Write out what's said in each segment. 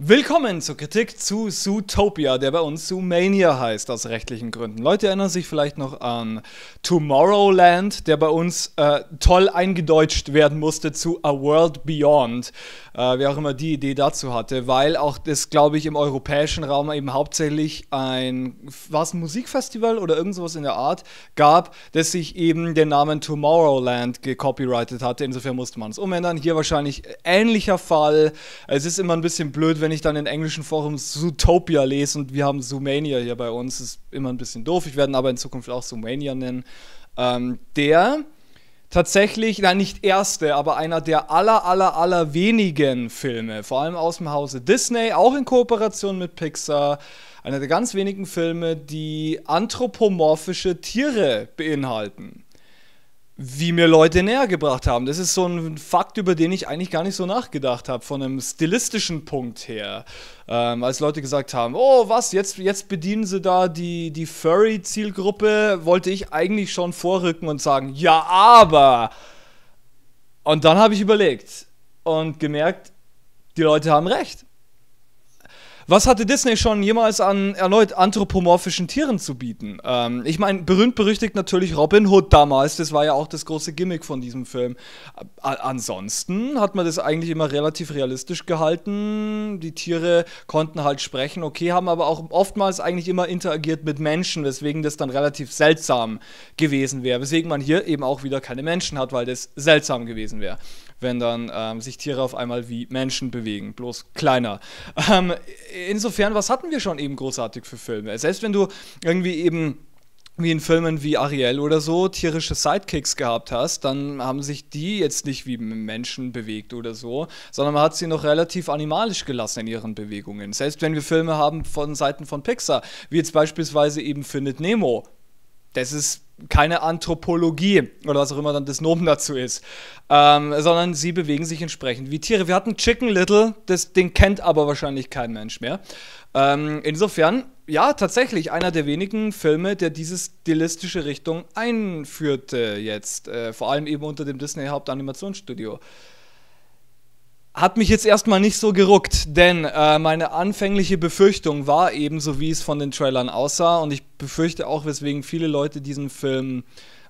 Willkommen zur Kritik zu Zootopia, der bei uns Zoomania heißt, aus rechtlichen Gründen. Leute erinnern sich vielleicht noch an Tomorrowland, der bei uns äh, toll eingedeutscht werden musste zu A World Beyond, äh, wer auch immer die Idee dazu hatte, weil auch das, glaube ich, im europäischen Raum eben hauptsächlich ein, war es ein Musikfestival oder irgend sowas in der Art, gab, das sich eben den Namen Tomorrowland gecopyrightet hatte. Insofern musste man es umändern. Hier wahrscheinlich ähnlicher Fall. Es ist immer ein bisschen blöd, wenn wenn ich dann in englischen Foren Zootopia lese und wir haben Zoomania hier bei uns, ist immer ein bisschen doof. Ich werde ihn aber in Zukunft auch Zoomania nennen. Ähm, der tatsächlich, na nicht erste, aber einer der aller, aller, aller wenigen Filme, vor allem aus dem Hause Disney, auch in Kooperation mit Pixar, einer der ganz wenigen Filme, die anthropomorphische Tiere beinhalten wie mir Leute näher gebracht haben. Das ist so ein Fakt, über den ich eigentlich gar nicht so nachgedacht habe, von einem stilistischen Punkt her. Ähm, als Leute gesagt haben, oh was, jetzt, jetzt bedienen sie da die, die Furry-Zielgruppe, wollte ich eigentlich schon vorrücken und sagen, ja, aber. Und dann habe ich überlegt und gemerkt, die Leute haben recht was hatte Disney schon jemals an erneut anthropomorphischen Tieren zu bieten? Ähm, ich meine, berühmt-berüchtigt natürlich Robin Hood damals, das war ja auch das große Gimmick von diesem Film. A ansonsten hat man das eigentlich immer relativ realistisch gehalten. Die Tiere konnten halt sprechen, okay, haben aber auch oftmals eigentlich immer interagiert mit Menschen, weswegen das dann relativ seltsam gewesen wäre. Weswegen man hier eben auch wieder keine Menschen hat, weil das seltsam gewesen wäre wenn dann ähm, sich Tiere auf einmal wie Menschen bewegen, bloß kleiner. Ähm, insofern, was hatten wir schon eben großartig für Filme? Selbst wenn du irgendwie eben wie in Filmen wie Ariel oder so tierische Sidekicks gehabt hast, dann haben sich die jetzt nicht wie Menschen bewegt oder so, sondern man hat sie noch relativ animalisch gelassen in ihren Bewegungen. Selbst wenn wir Filme haben von Seiten von Pixar, wie jetzt beispielsweise eben Findet Nemo, das ist keine Anthropologie oder was auch immer dann das Nomen dazu ist, ähm, sondern sie bewegen sich entsprechend wie Tiere. Wir hatten Chicken Little, das, den kennt aber wahrscheinlich kein Mensch mehr. Ähm, insofern, ja, tatsächlich einer der wenigen Filme, der diese stilistische Richtung einführte jetzt, äh, vor allem eben unter dem Disney Hauptanimationsstudio. animationsstudio hat mich jetzt erstmal nicht so geruckt, denn äh, meine anfängliche Befürchtung war eben so, wie es von den Trailern aussah. Und ich befürchte auch, weswegen viele Leute diesen Film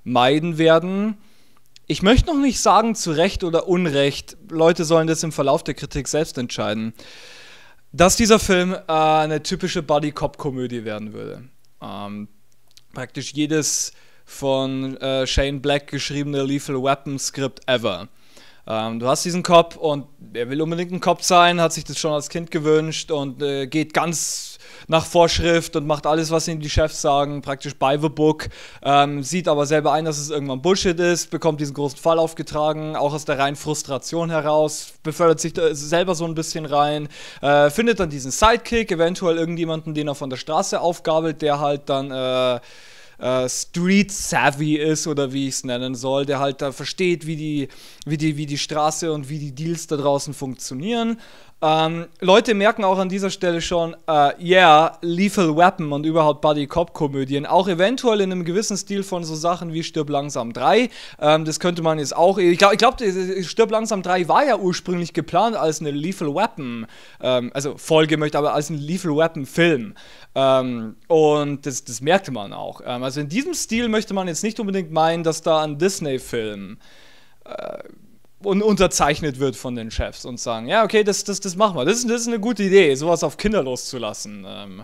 meiden werden. Ich möchte noch nicht sagen, zu Recht oder Unrecht. Leute sollen das im Verlauf der Kritik selbst entscheiden. Dass dieser Film äh, eine typische Buddy-Cop-Komödie werden würde. Ähm, praktisch jedes von äh, Shane Black geschriebene Lethal Weapon Skript ever. Ähm, du hast diesen Cop und er will unbedingt ein Cop sein, hat sich das schon als Kind gewünscht und äh, geht ganz nach Vorschrift und macht alles, was ihm die Chefs sagen, praktisch by the book. Ähm, sieht aber selber ein, dass es irgendwann Bullshit ist, bekommt diesen großen Fall aufgetragen, auch aus der reinen Frustration heraus, befördert sich äh, selber so ein bisschen rein, äh, findet dann diesen Sidekick, eventuell irgendjemanden, den er von der Straße aufgabelt, der halt dann. Äh, äh, street-savvy ist oder wie ich es nennen soll, der halt da versteht, wie die, wie, die, wie die Straße und wie die Deals da draußen funktionieren. Ähm, Leute merken auch an dieser Stelle schon, äh, yeah, Lethal Weapon und überhaupt Buddy-Cop-Komödien, auch eventuell in einem gewissen Stil von so Sachen wie Stirb langsam 3. Ähm, das könnte man jetzt auch, ich glaube, glaub, Stirb langsam 3 war ja ursprünglich geplant als eine Lethal Weapon, ähm, also Folge möchte, aber als ein Lethal Weapon-Film. Ähm, und das, das, merkte man auch. Ähm, also in diesem Stil möchte man jetzt nicht unbedingt meinen, dass da ein Disney-Film äh, und unterzeichnet wird von den Chefs und sagen, ja, okay, das, das, das machen wir. Das ist, das ist eine gute Idee, sowas auf Kinder loszulassen. Ähm,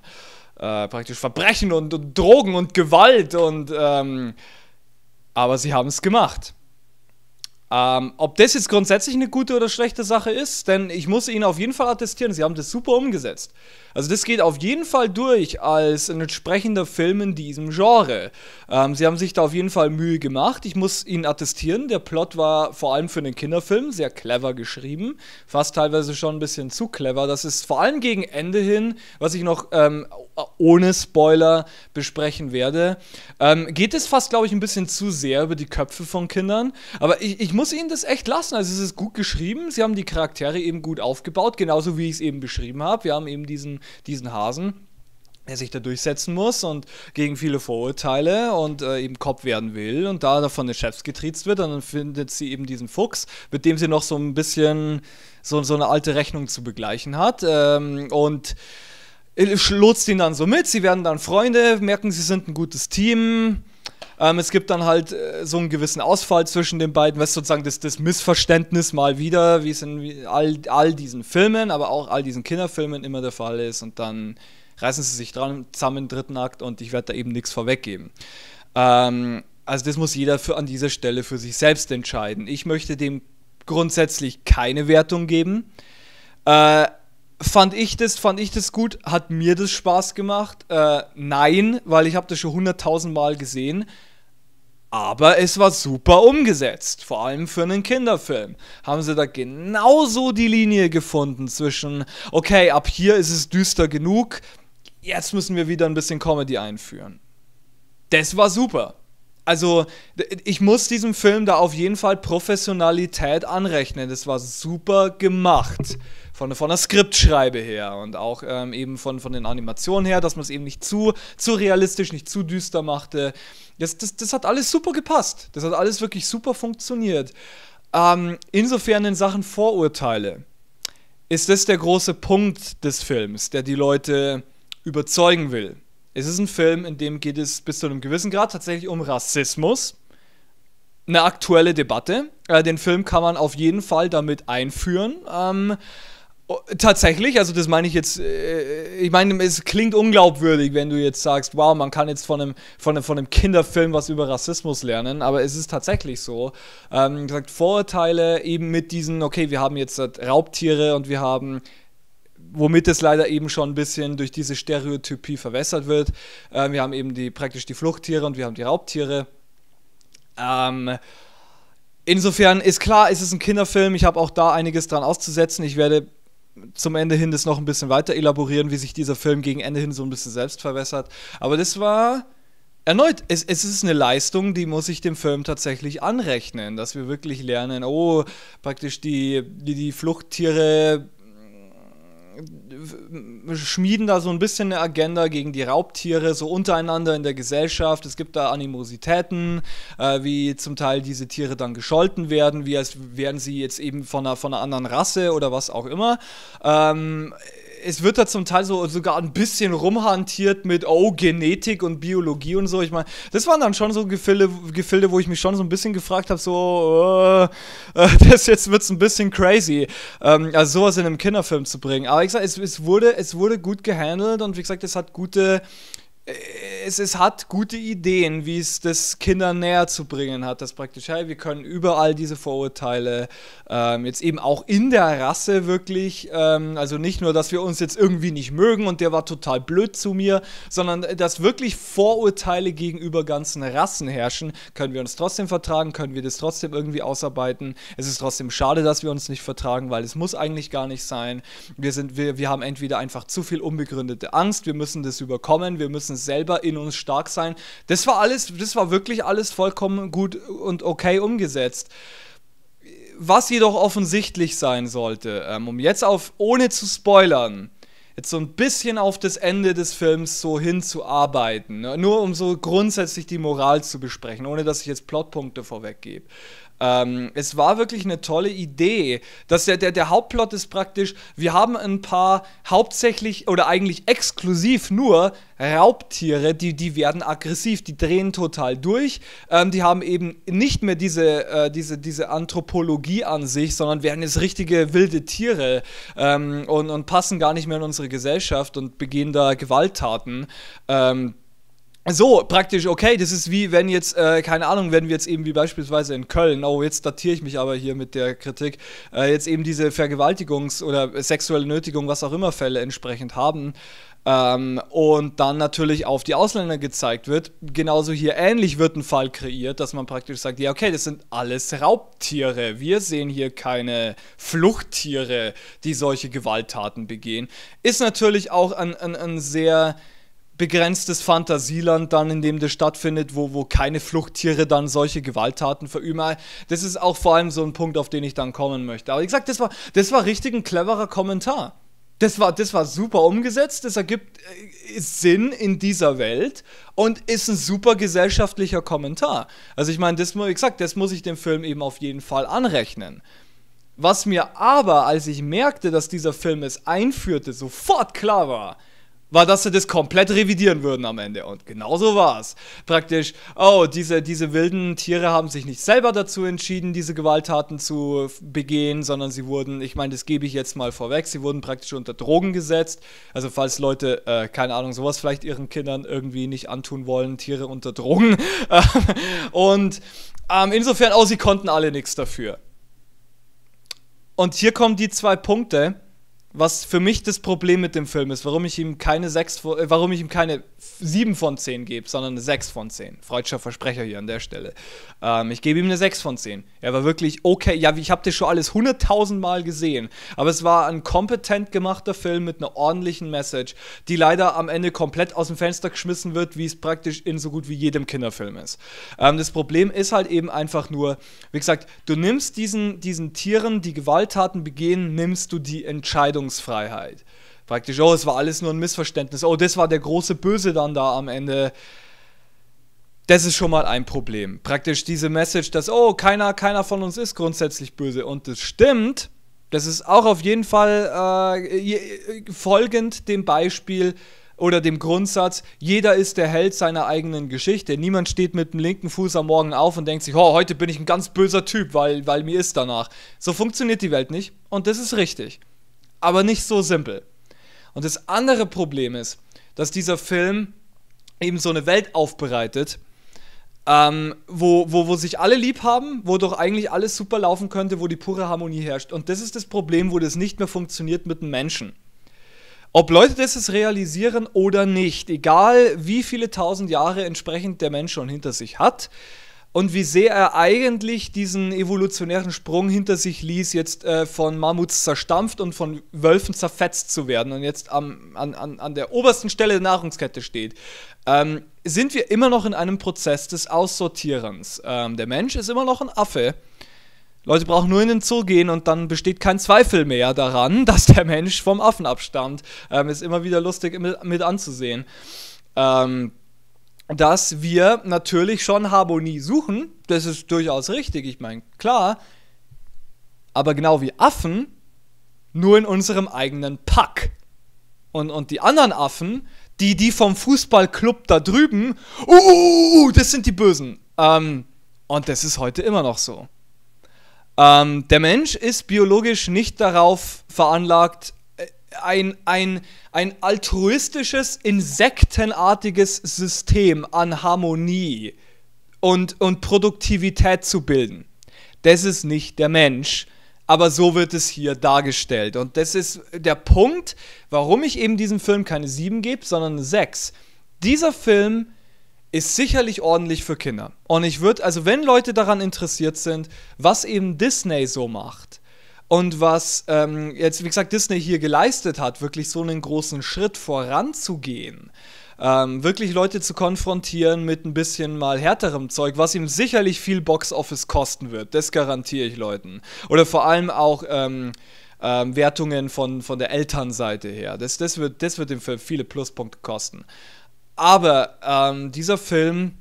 äh, praktisch Verbrechen und, und, Drogen und Gewalt und ähm, aber sie haben es gemacht. Ähm, ob das jetzt grundsätzlich eine gute oder schlechte Sache ist, denn ich muss Ihnen auf jeden Fall attestieren, Sie haben das super umgesetzt. Also das geht auf jeden Fall durch als ein entsprechender Film in diesem Genre. Ähm, Sie haben sich da auf jeden Fall Mühe gemacht. Ich muss Ihnen attestieren, der Plot war vor allem für einen Kinderfilm sehr clever geschrieben, fast teilweise schon ein bisschen zu clever. Das ist vor allem gegen Ende hin, was ich noch ähm, ohne Spoiler besprechen werde, ähm, geht es fast, glaube ich, ein bisschen zu sehr über die Köpfe von Kindern. Aber ich, ich muss ihnen das echt lassen. Also es ist gut geschrieben, sie haben die Charaktere eben gut aufgebaut, genauso wie ich es eben beschrieben habe. Wir haben eben diesen, diesen Hasen der sich da durchsetzen muss und gegen viele Vorurteile und äh, eben Kopf werden will und da davon den Chefs getriezt wird und dann findet sie eben diesen Fuchs, mit dem sie noch so ein bisschen so, so eine alte Rechnung zu begleichen hat ähm, und schlotzt ihn dann so mit, sie werden dann Freunde, merken, sie sind ein gutes Team, ähm, es gibt dann halt äh, so einen gewissen Ausfall zwischen den beiden, was sozusagen das, das Missverständnis mal wieder, wie es in all, all diesen Filmen, aber auch all diesen Kinderfilmen immer der Fall ist. Und dann reißen sie sich dran, zusammen im dritten Akt und ich werde da eben nichts vorweggeben. Ähm, also das muss jeder für, an dieser Stelle für sich selbst entscheiden. Ich möchte dem grundsätzlich keine Wertung geben. Äh, fand ich das, fand ich das gut? Hat mir das Spaß gemacht? Äh, nein, weil ich habe das schon hunderttausend Mal gesehen. Aber es war super umgesetzt, vor allem für einen Kinderfilm. Haben sie da genauso die Linie gefunden zwischen, okay, ab hier ist es düster genug, jetzt müssen wir wieder ein bisschen Comedy einführen. Das war super. Also, ich muss diesem Film da auf jeden Fall Professionalität anrechnen. Das war super gemacht von, von der Skriptschreibe her und auch ähm, eben von, von den Animationen her, dass man es eben nicht zu, zu realistisch, nicht zu düster machte. Das, das, das hat alles super gepasst. Das hat alles wirklich super funktioniert. Ähm, insofern in Sachen Vorurteile ist das der große Punkt des Films, der die Leute überzeugen will. Es ist ein Film, in dem geht es bis zu einem gewissen Grad tatsächlich um Rassismus. Eine aktuelle Debatte. Äh, den Film kann man auf jeden Fall damit einführen. Ähm, Oh, tatsächlich, also das meine ich jetzt, äh, ich meine, es klingt unglaubwürdig, wenn du jetzt sagst, wow, man kann jetzt von einem, von einem, von einem Kinderfilm was über Rassismus lernen, aber es ist tatsächlich so. Ähm, gesagt, Vorurteile eben mit diesen, okay, wir haben jetzt halt Raubtiere und wir haben, womit es leider eben schon ein bisschen durch diese Stereotypie verwässert wird, ähm, wir haben eben die, praktisch die Fluchttiere und wir haben die Raubtiere. Ähm, Insofern ist klar, es ist ein Kinderfilm. Ich habe auch da einiges dran auszusetzen. Ich werde zum Ende hin das noch ein bisschen weiter elaborieren, wie sich dieser Film gegen Ende hin so ein bisschen selbst verwässert. Aber das war erneut, es, es, ist eine Leistung, die muss ich dem Film tatsächlich anrechnen, dass wir wirklich lernen, oh, praktisch die, die, die Fluchttiere äh, schmieden da so ein bisschen eine Agenda gegen die Raubtiere, so untereinander in der Gesellschaft. Es gibt da Animositäten, äh, wie zum Teil diese Tiere dann gescholten werden, wie als wären sie jetzt eben von einer, von einer anderen Rasse oder was auch immer. Ähm, es wird da zum Teil so sogar ein bisschen rumhantiert mit, oh, Genetik und Biologie und so. Ich meine, das waren dann schon so Gefilde, Gefilde, wo ich mich schon so ein bisschen gefragt habe, so, äh, äh das jetzt wird's ein bisschen crazy, ähm, also sowas in einem Kinderfilm zu bringen. Aber ich gesagt, es, es, wurde, es wurde gut gehandelt und wie gesagt, es hat gute es, es hat gute Ideen, wie es das Kindern näher zu bringen hat, das praktisch, hey, wir können überall diese Vorurteile ähm, jetzt eben auch in der Rasse wirklich, ähm, also nicht nur, dass wir uns jetzt irgendwie nicht mögen und der war total blöd zu mir, sondern äh, dass wirklich Vorurteile gegenüber ganzen Rassen herrschen, können wir uns trotzdem vertragen, können wir das trotzdem irgendwie ausarbeiten. Es ist trotzdem schade, dass wir uns nicht vertragen, weil es muss eigentlich gar nicht sein. Wir sind, wir, wir haben entweder einfach zu viel unbegründete Angst, wir müssen das überkommen, wir müssen lassen selber in uns stark sein. Das war alles, das war wirklich alles vollkommen gut und okay umgesetzt. Was jedoch offensichtlich sein sollte, ähm, um jetzt auf, ohne zu spoilern, jetzt so ein bisschen auf das Ende des Films so hinzuarbeiten. Ne, nur um so grundsätzlich die Moral zu besprechen, ohne dass ich jetzt Plotpunkte vorweggebe. Ähm, es war wirklich eine tolle Idee. Dass der, der, der Hauptplot ist praktisch, wir haben ein paar hauptsächlich oder eigentlich exklusiv nur Raubtiere, die, die werden aggressiv, die drehen total durch. Ähm, die haben eben nicht mehr diese, äh, diese, diese Anthropologie an sich, sondern werden jetzt richtige wilde Tiere ähm, und, und passen gar nicht mehr in unsere Gesellschaft und begehen da Gewalttaten. Ähm, so, praktisch, okay, das ist wie wenn jetzt, äh, keine Ahnung, wenn wir jetzt eben wie beispielsweise in Köln, oh, jetzt datiere ich mich aber hier mit der Kritik, äh, jetzt eben diese Vergewaltigungs- oder sexuelle Nötigung, was auch immer Fälle entsprechend haben, ähm, und dann natürlich auf die Ausländer gezeigt wird. Genauso hier ähnlich wird ein Fall kreiert, dass man praktisch sagt, ja okay, das sind alles Raubtiere. Wir sehen hier keine Fluchttiere, die solche Gewalttaten begehen. Ist natürlich auch ein, ein, ein sehr begrenztes Fantasieland dann, in dem das stattfindet, wo, wo keine Fluchttiere dann solche Gewalttaten verüben. Das ist auch vor allem so ein Punkt, auf den ich dann kommen möchte. Aber wie gesagt, das war, das war richtig ein cleverer Kommentar. Das war, das war super umgesetzt, das ergibt äh, Sinn in dieser Welt und ist ein super gesellschaftlicher Kommentar. Also ich meine, das, wie gesagt, das muss ich dem Film eben auf jeden Fall anrechnen. Was mir aber, als ich merkte, dass dieser Film es einführte, sofort klar war, war, dass sie das komplett revidieren würden am Ende. Und genau so war es. Praktisch, oh, diese, diese wilden Tiere haben sich nicht selber dazu entschieden, diese Gewalttaten zu begehen, sondern sie wurden, ich meine, das gebe ich jetzt mal vorweg, sie wurden praktisch unter Drogen gesetzt. Also falls Leute, äh, keine Ahnung, sowas vielleicht ihren Kindern irgendwie nicht antun wollen, Tiere unter Drogen. Und ähm, insofern, oh, sie konnten alle nichts dafür. Und hier kommen die zwei Punkte was für mich das Problem mit dem Film ist, warum ich ihm keine 6, äh, warum ich ihm keine 7 von 10 gebe, sondern eine 6 von 10. Freudscher Versprecher hier an der Stelle. Ähm, ich gebe ihm eine 6 von 10. Er war wirklich okay. Ja, ich habe das schon alles 100.000 Mal gesehen. Aber es war ein kompetent gemachter Film mit einer ordentlichen Message, die leider am Ende komplett aus dem Fenster geschmissen wird, wie es praktisch in so gut wie jedem Kinderfilm ist. Ähm, das Problem ist halt eben einfach nur, wie gesagt, du nimmst diesen, diesen Tieren, die Gewalttaten begehen, nimmst du die Entscheidung Handlungsfreiheit. Praktisch, oh, es war alles nur ein Missverständnis. Oh, das war der große Böse dann da am Ende. Das ist schon mal ein Problem. Praktisch diese Message, dass, oh, keiner, keiner von uns ist grundsätzlich böse. Und das stimmt. Das ist auch auf jeden Fall äh, folgend dem Beispiel oder dem Grundsatz, jeder ist der Held seiner eigenen Geschichte. Niemand steht mit dem linken Fuß am Morgen auf und denkt sich, oh, heute bin ich ein ganz böser Typ, weil, weil mir ist danach. So funktioniert die Welt nicht. Und das ist richtig aber nicht so simpel. Und das andere Problem ist, dass dieser Film eben so eine Welt aufbereitet, ähm, wo, wo, wo sich alle lieb haben, wo doch eigentlich alles super laufen könnte, wo die pure Harmonie herrscht. Und das ist das Problem, wo das nicht mehr funktioniert mit den Menschen. Ob Leute das jetzt realisieren oder nicht, egal wie viele tausend Jahre entsprechend der Mensch schon hinter sich hat, und wie sehr er eigentlich diesen evolutionären Sprung hinter sich ließ, jetzt äh, von Mammuts zerstampft und von Wölfen zerfetzt zu werden und jetzt am, an, an, an der obersten Stelle der Nahrungskette steht, ähm, sind wir immer noch in einem Prozess des Aussortierens. Ähm, der Mensch ist immer noch ein Affe. Leute brauchen nur in den Zoo gehen und dann besteht kein Zweifel mehr daran, dass der Mensch vom Affen abstammt. Ähm, ist immer wieder lustig mit, mit anzusehen. Ähm, dass wir natürlich schon Harmonie suchen. Das ist durchaus richtig, ich meine, klar. Aber genau wie Affen, nur in unserem eigenen Pack. Und, und die anderen Affen, die, die vom Fußballclub da drüben, uh, uh, uh, das sind die Bösen. Ähm, und das ist heute immer noch so. Ähm, der Mensch ist biologisch nicht darauf veranlagt, ein, ein, ein altruistisches, insektenartiges System an Harmonie und, und Produktivität zu bilden. Das ist nicht der Mensch, aber so wird es hier dargestellt. Und das ist der Punkt, warum ich eben diesem Film keine 7 gebe, sondern eine 6. Dieser Film ist sicherlich ordentlich für Kinder. Und ich würde, also wenn Leute daran interessiert sind, was eben Disney so macht, und was ähm, jetzt, wie gesagt, Disney hier geleistet hat, wirklich so einen großen Schritt voranzugehen, ähm, wirklich Leute zu konfrontieren mit ein bisschen mal härterem Zeug, was ihm sicherlich viel Box-Office kosten wird, das garantiere ich Leuten. Oder vor allem auch ähm, ähm, Wertungen von, von der Elternseite her. Das, das, wird, das wird ihm für viele Pluspunkte kosten. Aber ähm, dieser Film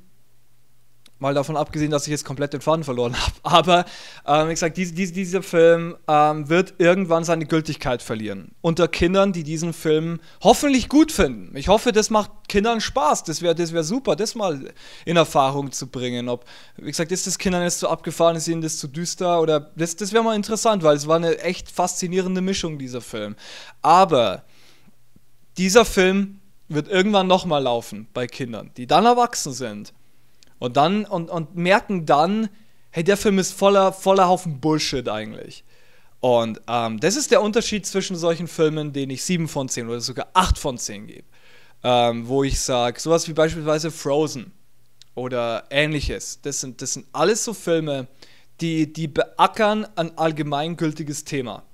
mal davon abgesehen, dass ich jetzt komplett den Faden verloren habe. Aber ähm, wie gesagt, diese, diese, dieser Film ähm, wird irgendwann seine Gültigkeit verlieren. Unter Kindern, die diesen Film hoffentlich gut finden. Ich hoffe, das macht Kindern Spaß. Das wäre das wär super, das mal in Erfahrung zu bringen. Ob, wie gesagt, ist das Kindern jetzt zu abgefahren, ist ihnen das zu düster oder das, das wäre mal interessant, weil es war eine echt faszinierende Mischung, dieser Film. Aber dieser Film wird irgendwann nochmal laufen bei Kindern, die dann erwachsen sind. Und dann, und, und merken dann, hey, der Film ist voller, voller Haufen Bullshit eigentlich. Und ähm, das ist der Unterschied zwischen solchen Filmen, denen ich 7 von 10 oder sogar 8 von 10 gebe. Ähm, wo ich sage, sowas wie beispielsweise Frozen oder ähnliches. Das sind, das sind alles so Filme, die, die beackern ein allgemeingültiges Thema.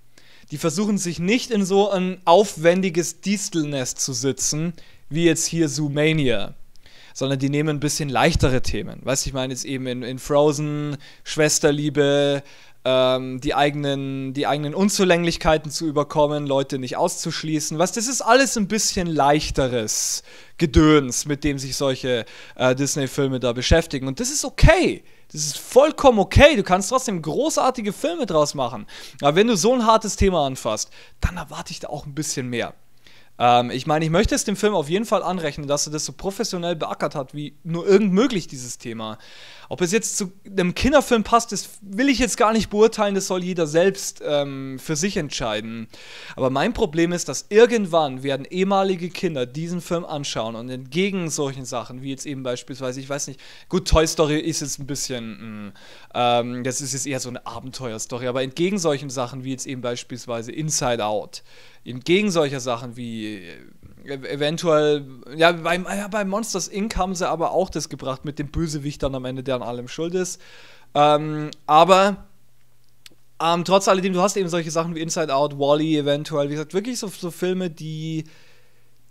Die versuchen sich nicht in so ein aufwendiges Distelnest zu sitzen, wie jetzt hier Zoomania sondern die nehmen ein bisschen leichtere Themen. Weißt du, ich meine jetzt eben in, in Frozen, Schwesterliebe, ähm, die, eigenen, die eigenen Unzulänglichkeiten zu überkommen, Leute nicht auszuschließen. Was, das ist alles ein bisschen leichteres Gedöns, mit dem sich solche äh, Disney-Filme da beschäftigen. Und das ist okay. Das ist vollkommen okay. Du kannst trotzdem großartige Filme draus machen. Aber wenn du so ein hartes Thema anfasst, dann erwarte ich da auch ein bisschen mehr. Ähm, ich meine, ich möchte es dem Film auf jeden Fall anrechnen, dass er das so professionell beackert hat, wie nur irgend möglich, dieses Thema. Ob es jetzt zu einem Kinderfilm passt, das will ich jetzt gar nicht beurteilen, das soll jeder selbst ähm, für sich entscheiden. Aber mein Problem ist, dass irgendwann werden ehemalige Kinder diesen Film anschauen und entgegen solchen Sachen, wie jetzt eben beispielsweise, ich weiß nicht, gut, Toy Story ist jetzt ein bisschen, mh, mm, ähm, das ist jetzt eher so eine Abenteuerstory, aber entgegen solchen Sachen, wie jetzt eben beispielsweise Inside Out, entgegen solcher Sachen wie äh, eventuell, ja, bei, ja, bei Monsters Inc. haben sie aber auch das gebracht mit dem Bösewicht dann am Ende, der an allem schuld ist. Ähm, aber ähm, trotz alledem, du hast eben solche Sachen wie Inside Out, Wally -E eventuell, wie gesagt, wirklich so, so Filme, die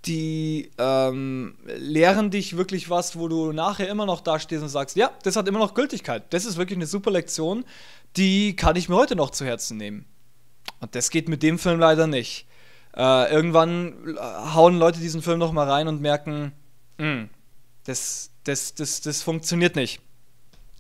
die ähm, lehren dich wirklich was, wo du nachher immer noch dastehst und sagst, ja, das hat immer noch Gültigkeit. Das ist wirklich eine super Lektion, die kann ich mir heute noch zu Herzen nehmen. Und das geht mit dem Film leider nicht. Äh, irgendwann äh, hauen Leute diesen Film nochmal rein und merken, mh, hm, das, das, das, das funktioniert nicht.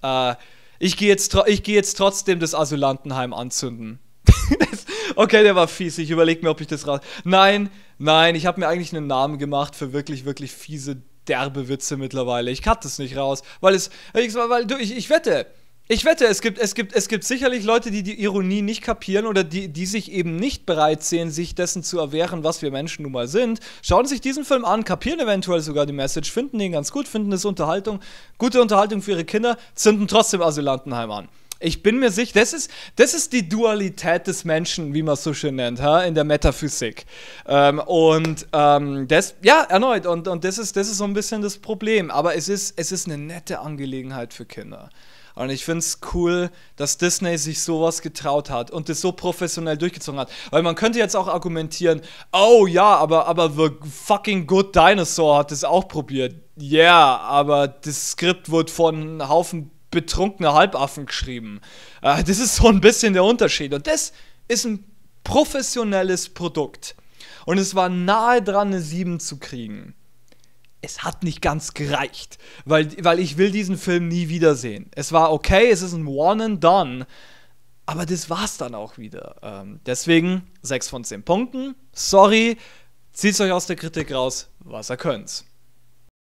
Äh, ich gehe jetzt, geh jetzt trotzdem das Asylantenheim anzünden. das, okay, der war fies. Ich überlege mir, ob ich das raus. Nein, nein, ich habe mir eigentlich einen Namen gemacht für wirklich, wirklich fiese, derbe Witze mittlerweile. Ich cut das nicht raus, weil es. Ich, weil, ich, ich wette, ich wette, es gibt, es, gibt, es gibt sicherlich Leute, die die Ironie nicht kapieren oder die, die sich eben nicht bereit sehen, sich dessen zu erwehren, was wir Menschen nun mal sind. Schauen sich diesen Film an, kapieren eventuell sogar die Message, finden ihn ganz gut, finden es Unterhaltung, gute Unterhaltung für ihre Kinder, zünden trotzdem Asylantenheim an. Ich bin mir sicher, das ist, das ist die Dualität des Menschen, wie man es so schön nennt, ha? in der Metaphysik. Ähm, und ähm, das, ja, erneut, und, und das, ist, das ist so ein bisschen das Problem. Aber es ist, es ist eine nette Angelegenheit für Kinder. Und ich finde es cool, dass Disney sich sowas getraut hat und das so professionell durchgezogen hat. Weil man könnte jetzt auch argumentieren, oh ja, aber, aber The Fucking Good Dinosaur hat das auch probiert. Ja, yeah, aber das Skript wurde von einem Haufen betrunkener Halbaffen geschrieben. Äh, das ist so ein bisschen der Unterschied. Und das ist ein professionelles Produkt. Und es war nahe dran, eine 7 zu kriegen es hat nicht ganz gereicht, weil, weil ich will diesen Film nie wiedersehen. Es war okay, es ist ein One and Done, aber das war's dann auch wieder. Ähm, deswegen 6 von 10 Punkten. Sorry, zieht's euch aus der Kritik raus, was ihr könnt.